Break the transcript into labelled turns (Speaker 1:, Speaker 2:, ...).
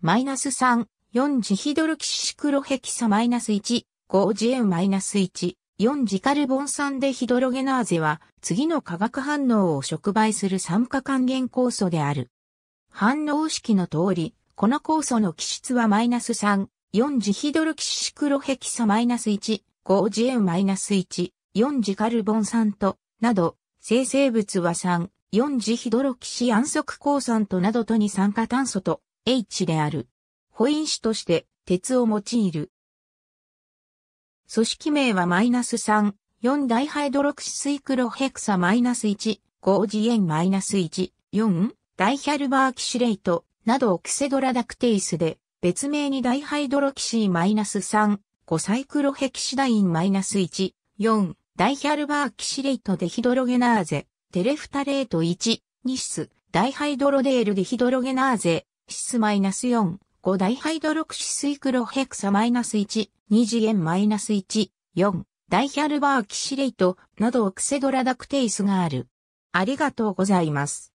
Speaker 1: マイナス3、4次ヒドロキシクロヘキサマイナス1、5ジエンマイナス1、4次カルボン酸でヒドロゲナーゼは、次の化学反応を触媒する酸化還元酵素である。反応式の通り、この酵素の基質はマイナス3、4次ヒドロキシクロヘキサマイナス1、5ジエンマイナス1、4次カルボン酸と、など、生成物は3、4次ヒドロキシアンソク鉱酸となどとに酸化炭素と H である。保因子として鉄を用いる。組織名はマイナス3、4ダイハイドロクシスイクロヘクサマイナス1、ジエンマイナス1、4、ダイヒャルバーキシレイト、などオクセドラダクテイスで、別名にダイハイドロキシーマイナス3、5サイクロヘキシダインマイナス1、4、ダイヒャルバーキシレイトデヒドロゲナーゼ、テレフタレート1、ニシス、ダイハイドロデールデヒドロゲナーゼ、シスマイナス -4、5大ハイドロクシスイクロヘクサマイナス -1、2次元マイナス -1、4、ダイヒャルバーキシレイトなどオクセドラダクテイスがある。あり
Speaker 2: がとうございます。